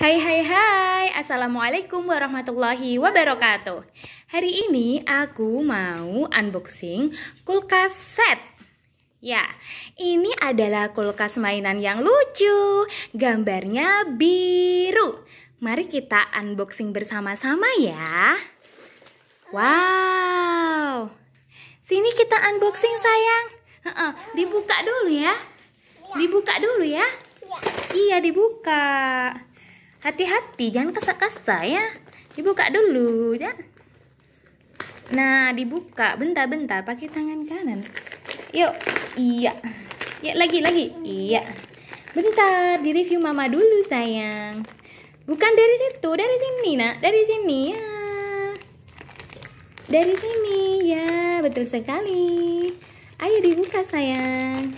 Hai hai hai, Assalamualaikum warahmatullahi wabarakatuh Hari ini aku mau unboxing kulkas set Ya, ini adalah kulkas mainan yang lucu Gambarnya biru Mari kita unboxing bersama-sama ya Wow Sini kita unboxing sayang Dibuka dulu ya Dibuka dulu ya, ya. Iya dibuka hati-hati jangan kasar-kasar ya dibuka dulu ya nah dibuka bentar-bentar pakai tangan kanan yuk iya Yuk lagi lagi iya bentar di review mama dulu sayang bukan dari situ dari sini nak dari sini ya dari sini ya betul sekali ayo dibuka sayang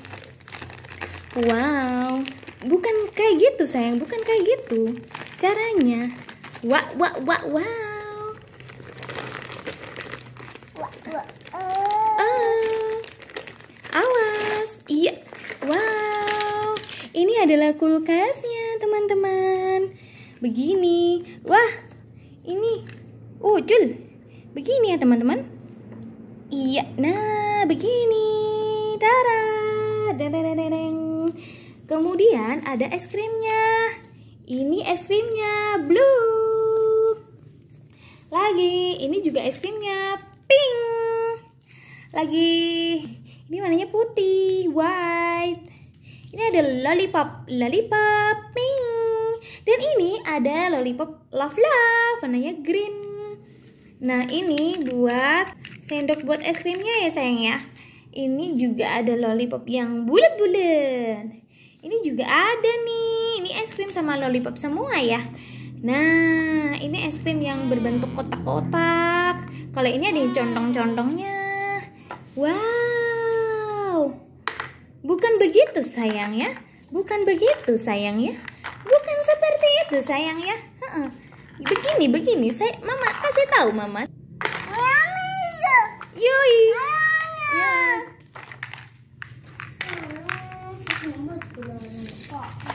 wow bukan kayak gitu sayang bukan kayak gitu caranya. Wah, wah, wah, wow. Oh. Awas. Iya. Wow. Ini adalah kulkasnya, teman-teman. Begini. Wah. Ini. Oh, Jul. Begini ya, teman-teman. Iya. Nah, begini. Dara. Kemudian ada es krimnya. Ini es krimnya blue. Lagi, ini juga es krimnya pink. Lagi, ini warnanya putih, white. Ini ada lollipop, lollipop pink. Dan ini ada lollipop love love, warnanya green. Nah ini buat sendok buat es krimnya ya sayang ya Ini juga ada lollipop yang bulat-bulat Ini juga ada nih krim sama lollipop semua ya Nah ini es krim yang berbentuk kotak-kotak Kalau ini ada yang condong-condongnya Wow Bukan begitu sayang ya Bukan begitu sayang ya Bukan seperti itu sayang ya Begini, begini saya, Mama kasih tahu mama ya. Yoi